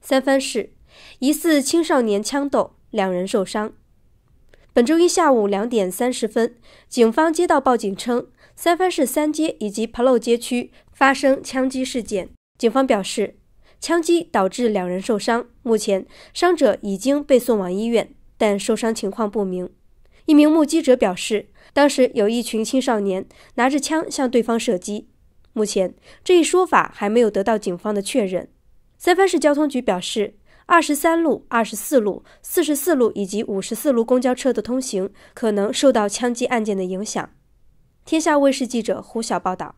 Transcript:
三藩市疑似青少年枪斗，两人受伤。本周一下午两点三十分，警方接到报警称，三藩市三街以及 p 楼 o 街区发生枪击事件。警方表示，枪击导致两人受伤，目前伤者已经被送往医院，但受伤情况不明。一名目击者表示，当时有一群青少年拿着枪向对方射击。目前这一说法还没有得到警方的确认。三藩市交通局表示，二十三路、二十四路、四十四路以及五十四路公交车的通行可能受到枪击案件的影响。天下卫视记者胡晓报道。